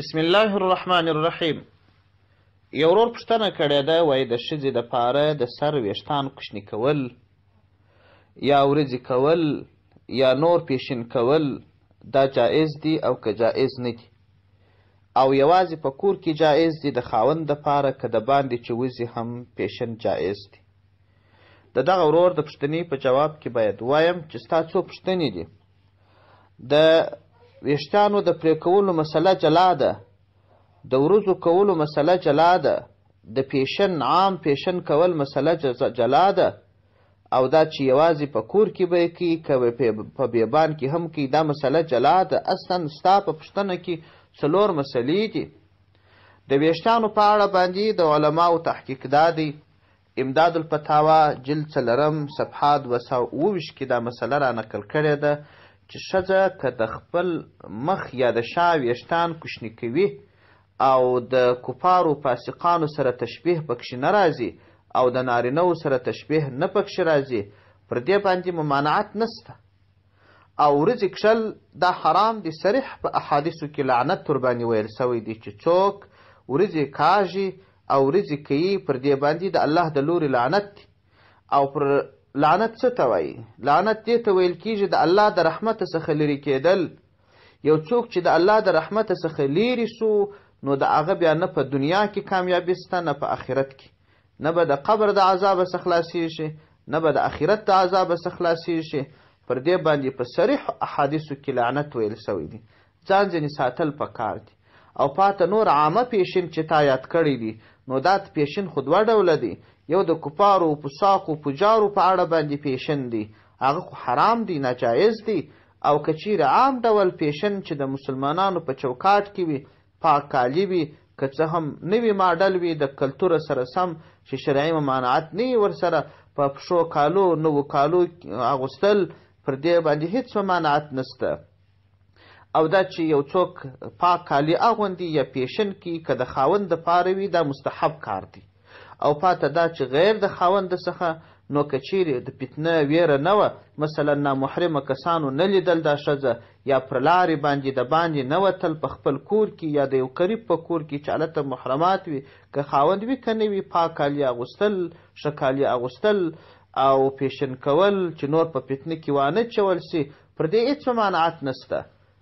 بسم الله الرحمن الرحیم یو ورور پوښتنه کړې ده وایي د ښځې دپاره د سر ویښتان کوچني کول یا ورځې کول یا نور پیشین کول دا جایز دي او که جایز نه دي او یوازې په کور کې جایز دي د خاوند دپاره که د باندې چې وزي هم پیشن جایز دي د دغه ورور د پوښتنې په جواب کې باید وایم چې ستا څو پوښتنې دي د ویښتانو د پرې کولو مسله جلا ده د ورځو کولو مسله جلا ده د پیشن عام پیشن کول مسله جلا ده او دا چې یوازې په کور کې به کی کوي په بیبان کې هم کی دا مسله جلا ده اصلا ستا په پښتنه کې څلور مسلې دي د ویښتانو په اړه باندې د علماو تحقیق دا دی امداد الفتاوا جلد څلرم صفحه دوه سوه اوویشت کې دا مسله را نقل کړې ده چې ښځه که د خپل مخ یا د شا ویښتان کوشني کوي او د کفارو فاسقانو سره تشبیه پکښې نه راځي او د نارینهو سره تشبیه نه پکښې راځي پر دې باندې ممانعت نسته او ورځې کښل دا حرام دی صریح په احادیثو کې لعنت ورباندې ویل سوی دی چې څوک ورځې کاږي او ورځې کوي پر دې باندې د الله د لورې لعنت دی او پر لعنت څه ته وایي لعنت دې ته ویل کیږي د الله د رحمت څخه لرې کېدل یو څوک چې د الله د رحمت څخه لرې سو نو د هغه بیا نه په دنیا کې کامیابي سته نه په آخرت کې نه به د قبر د عذاب څخه خلاصېږي نه به د آخرت د عذاب څخه خلاصېږي پر دې باندې په صریح احادیثو کې لعنت ویل سوی دی ځان ځینې ساتل پکار دي او پاته نور عامه پیشین چې تا یاد کړی دي نو دا پیشین خو دوه ډوله دي یو د کفارو پساقو پجارو په اړه باندې پیشین دي هغه خو حرام دي ناجایز دي او کچیر عام ډول پیشن چې د مسلمانانو په چوکاټ کې وي پاک کالی وي که څه هم نوي ماډل وي د کلتور سره سم چې شرعي ممانعت نه ور سره په پښو کالو نو کالو اغوستل پر دې باندې هیڅ ممانعت نشته او دا چې یو څوک پاک کالي اغوندي یا پیشن کی که د خاوند د پاره وي دا مستحب کار دی او پاته دا چې غیر د خاوند څخه نو کچیرې د فتنه ویره نه وه مثلا نامحرمه کسانو نه لیدل دا ښځه یا پر لارې باندې د باندې نه وتل په خپل کور کې یا د یو قریب په کور کې چې هلته محرمات وي که خاوند وي که نه وي پاک کالي اغوستل ښه کالي اغوستل او پیشن کول چې نور په فتنه کې وانه چول سي پر دې هېڅ ممانعت نسته